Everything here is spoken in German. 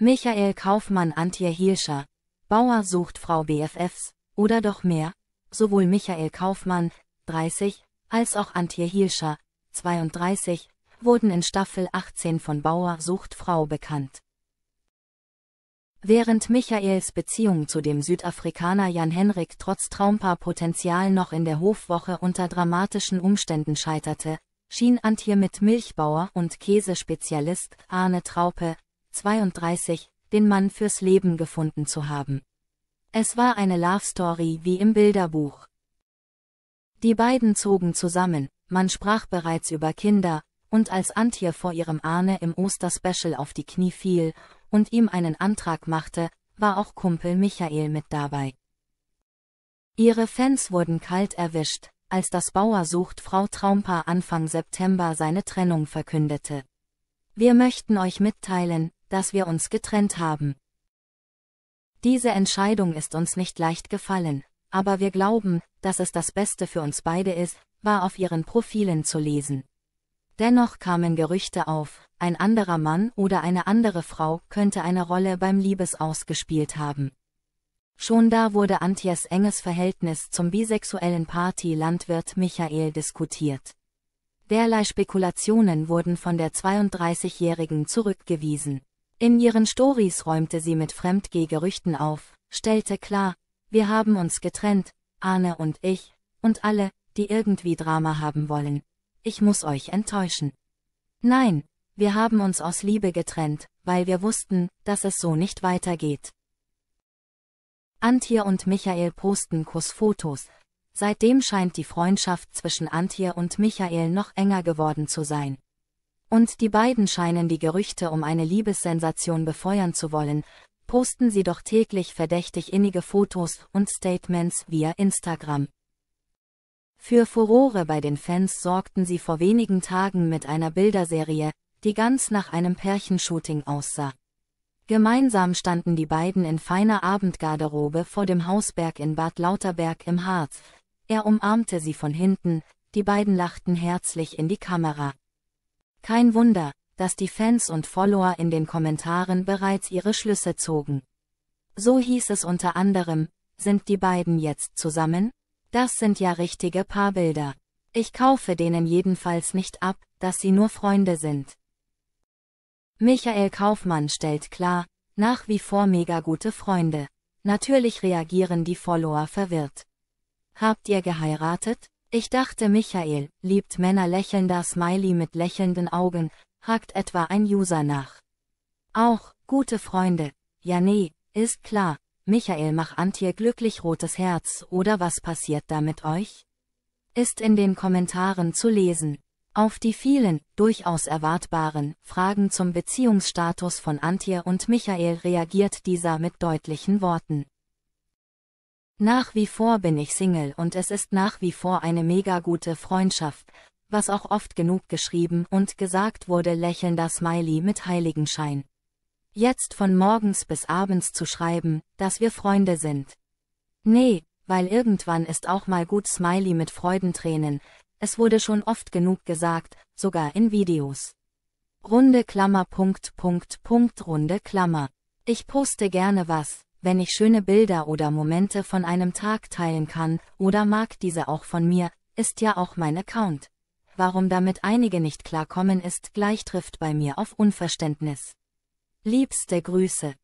Michael Kaufmann Antje Hielscher, Bauer sucht Frau BFFs, oder doch mehr, sowohl Michael Kaufmann, 30, als auch Antje Hielscher, 32, wurden in Staffel 18 von Bauer sucht Frau bekannt. Während Michaels Beziehung zu dem Südafrikaner Jan Henrik trotz Traumpaarpotenzial noch in der Hofwoche unter dramatischen Umständen scheiterte, schien Antje mit Milchbauer und Käsespezialist Arne Traupe, 32, den Mann fürs Leben gefunden zu haben. Es war eine Love Story wie im Bilderbuch. Die beiden zogen zusammen, man sprach bereits über Kinder, und als Antje vor ihrem Ahne im Osterspecial auf die Knie fiel und ihm einen Antrag machte, war auch Kumpel Michael mit dabei. Ihre Fans wurden kalt erwischt, als das Bauer sucht Frau Traumpaar Anfang September seine Trennung verkündete. Wir möchten euch mitteilen, dass wir uns getrennt haben. Diese Entscheidung ist uns nicht leicht gefallen, aber wir glauben, dass es das Beste für uns beide ist, war auf ihren Profilen zu lesen. Dennoch kamen Gerüchte auf, ein anderer Mann oder eine andere Frau könnte eine Rolle beim Liebesaus gespielt haben. Schon da wurde Antjes enges Verhältnis zum bisexuellen Party-Landwirt Michael diskutiert. Derlei Spekulationen wurden von der 32-Jährigen zurückgewiesen. In ihren Stories räumte sie mit Fremdgehgerüchten auf, stellte klar, wir haben uns getrennt, Arne und ich, und alle, die irgendwie Drama haben wollen. Ich muss euch enttäuschen. Nein, wir haben uns aus Liebe getrennt, weil wir wussten, dass es so nicht weitergeht. Antje und Michael posten Kussfotos. Seitdem scheint die Freundschaft zwischen Antje und Michael noch enger geworden zu sein. Und die beiden scheinen die Gerüchte um eine Liebessensation befeuern zu wollen, posten sie doch täglich verdächtig innige Fotos und Statements via Instagram. Für Furore bei den Fans sorgten sie vor wenigen Tagen mit einer Bilderserie, die ganz nach einem Pärchenshooting aussah. Gemeinsam standen die beiden in feiner Abendgarderobe vor dem Hausberg in Bad Lauterberg im Harz. Er umarmte sie von hinten, die beiden lachten herzlich in die Kamera. Kein Wunder, dass die Fans und Follower in den Kommentaren bereits ihre Schlüsse zogen. So hieß es unter anderem, sind die beiden jetzt zusammen? Das sind ja richtige Paarbilder. Ich kaufe denen jedenfalls nicht ab, dass sie nur Freunde sind. Michael Kaufmann stellt klar, nach wie vor mega gute Freunde. Natürlich reagieren die Follower verwirrt. Habt ihr geheiratet? Ich dachte Michael, liebt Männer lächelnder Smiley mit lächelnden Augen, hakt etwa ein User nach. Auch, gute Freunde, ja nee, ist klar, Michael mach Antje glücklich rotes Herz oder was passiert da mit euch? Ist in den Kommentaren zu lesen. Auf die vielen, durchaus erwartbaren, Fragen zum Beziehungsstatus von Antje und Michael reagiert dieser mit deutlichen Worten. Nach wie vor bin ich Single und es ist nach wie vor eine mega gute Freundschaft, was auch oft genug geschrieben und gesagt wurde lächelnder Smiley mit Heiligenschein. Jetzt von morgens bis abends zu schreiben, dass wir Freunde sind. Nee, weil irgendwann ist auch mal gut Smiley mit Freudentränen, es wurde schon oft genug gesagt, sogar in Videos. Runde Klammer Punkt Punkt Punkt Runde Klammer. Ich poste gerne was, wenn ich schöne Bilder oder Momente von einem Tag teilen kann, oder mag diese auch von mir, ist ja auch mein Account. Warum damit einige nicht klarkommen ist, gleich trifft bei mir auf Unverständnis. Liebste Grüße.